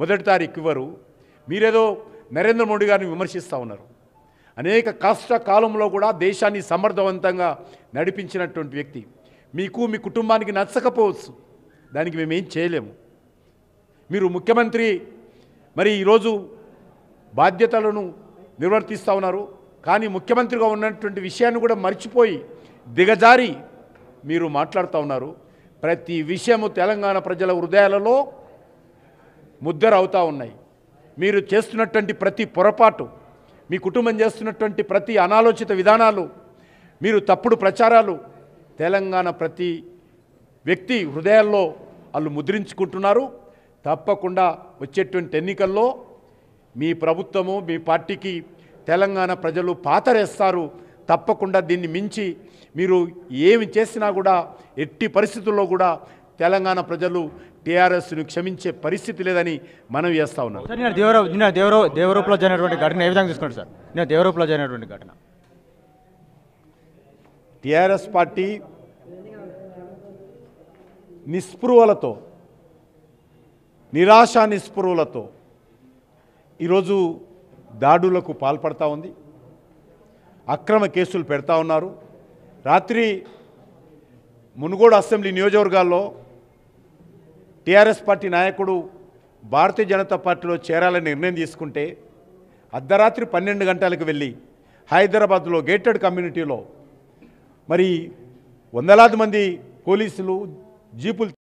మొదటి తారీఖు ఇవ్వరు మీరేదో నరేంద్ర మోడీ గారిని విమర్శిస్తూ ఉన్నారు అనేక కష్ట కాలంలో కూడా దేశాన్ని సమర్థవంతంగా నడిపించినటువంటి వ్యక్తి మీకు మీ కుటుంబానికి నచ్చకపోవచ్చు దానికి మేమేం చేయలేము మీరు ముఖ్యమంత్రి మరి ఈరోజు బాధ్యతలను నిర్వర్తిస్తూ ఉన్నారు కానీ ముఖ్యమంత్రిగా ఉన్నటువంటి విషయాన్ని కూడా మర్చిపోయి దిగజారి మీరు మాట్లాడుతూ ఉన్నారు ప్రతి విషయము తెలంగాణ ప్రజల హృదయాలలో ముద్దరవుతూ అవుతూ ఉన్నాయి మీరు చేస్తున్నటువంటి ప్రతి పొరపాటు మీ కుటుంబం చేస్తున్నటువంటి ప్రతి అనాలోచిత విధానాలు మీరు తప్పుడు ప్రచారాలు తెలంగాణ ప్రతి వ్యక్తి హృదయాల్లో వాళ్ళు ముద్రించుకుంటున్నారు తప్పకుండా వచ్చేటువంటి ఎన్నికల్లో మీ ప్రభుత్వము మీ పార్టీకి తెలంగాణ ప్రజలు పాతరేస్తారు తప్పకుండా దీన్ని మించి మీరు ఏమి చేసినా కూడా ఎట్టి పరిస్థితుల్లో కూడా తెలంగాణ ప్రజలు టీఆర్ఎస్ను క్షమించే పరిస్థితి లేదని మనం చేస్తా ఉన్నాం సార్ నేను దేవరో నిన్న దేవరో దేవరూపలో జరిగినటువంటి ఘటన ఏ విధంగా తీసుకోండి సార్ నేను దేవరూపలో జరిగినటువంటి ఘటన టీఆర్ఎస్ పార్టీ నిస్పృహలతో నిరాశ నిస్పృహలతో ఈరోజు దాడులకు పాల్పడతా ఉంది అక్రమ కేసులు పెడతా ఉన్నారు రాత్రి మునుగోడు అసెంబ్లీ నియోజకవర్గాల్లో టీఆర్ఎస్ పార్టీ నాయకుడు భారతీయ జనతా పార్టీలో చేరాలని నిర్ణయం తీసుకుంటే అర్ధరాత్రి పన్నెండు గంటలకు వెళ్ళి హైదరాబాద్లో గేటెడ్ కమ్యూనిటీలో మరి వందలాది మంది పోలీసులు జీపులు